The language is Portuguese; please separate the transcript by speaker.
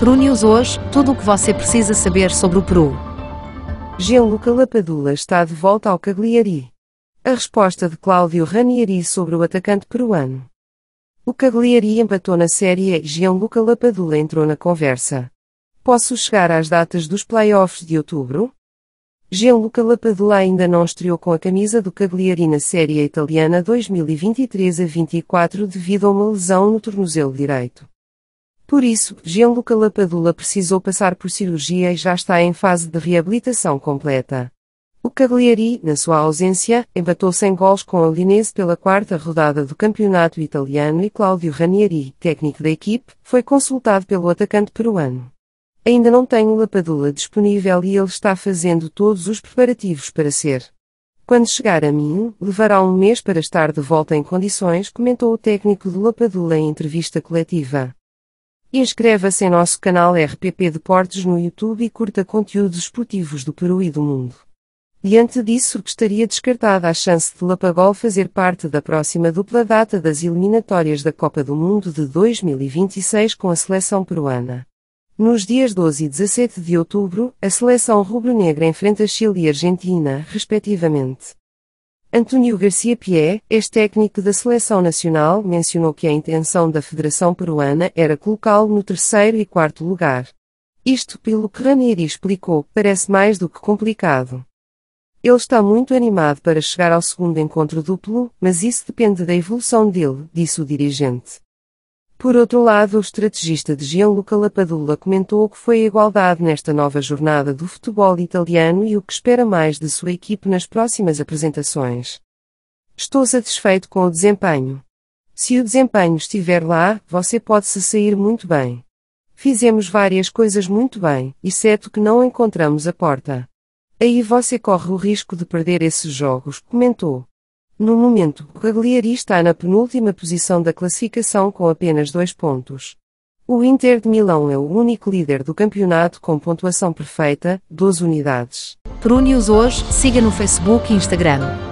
Speaker 1: Peru News hoje, tudo o que você precisa saber sobre o Peru. Gianluca Lapadula está de volta ao Cagliari. A resposta de Cláudio Ranieri sobre o atacante peruano. O Cagliari empatou na série e Gianluca Lapadula entrou na conversa. Posso chegar às datas dos playoffs de outubro? Gianluca Lapadula ainda não estreou com a camisa do Cagliari na Série Italiana 2023 a 24 devido a uma lesão no tornozelo direito. Por isso, Gianluca Lapadula precisou passar por cirurgia e já está em fase de reabilitação completa. O Cagliari, na sua ausência, empatou sem gols com a Linese pela quarta rodada do campeonato italiano e Claudio Ranieri, técnico da equipe, foi consultado pelo atacante peruano. Ainda não tenho Lapadula disponível e ele está fazendo todos os preparativos para ser. Quando chegar a mim, levará um mês para estar de volta em condições, comentou o técnico do Lapadula em entrevista coletiva inscreva-se em nosso canal RPP Deportes no YouTube e curta conteúdos esportivos do Peru e do mundo. Diante disso, estaria descartada a chance de Lapagol fazer parte da próxima dupla data das eliminatórias da Copa do Mundo de 2026 com a seleção peruana. Nos dias 12 e 17 de outubro, a seleção rubro-negra enfrenta Chile e Argentina, respectivamente. Antônio Garcia Pié, ex-técnico da Seleção Nacional, mencionou que a intenção da Federação Peruana era colocá-lo no terceiro e quarto lugar. Isto, pelo que Ranieri explicou, parece mais do que complicado. Ele está muito animado para chegar ao segundo encontro duplo, mas isso depende da evolução dele, disse o dirigente. Por outro lado, o estrategista de Gianluca Lapadula comentou o que foi a igualdade nesta nova jornada do futebol italiano e o que espera mais de sua equipe nas próximas apresentações. Estou satisfeito com o desempenho. Se o desempenho estiver lá, você pode se sair muito bem. Fizemos várias coisas muito bem, exceto que não encontramos a porta. Aí você corre o risco de perder esses jogos, comentou. No momento, Cagliari está na penúltima posição da classificação com apenas dois pontos. O Inter de Milão é o único líder do campeonato com pontuação perfeita, 12 unidades. Pruneus hoje, siga no Facebook e Instagram.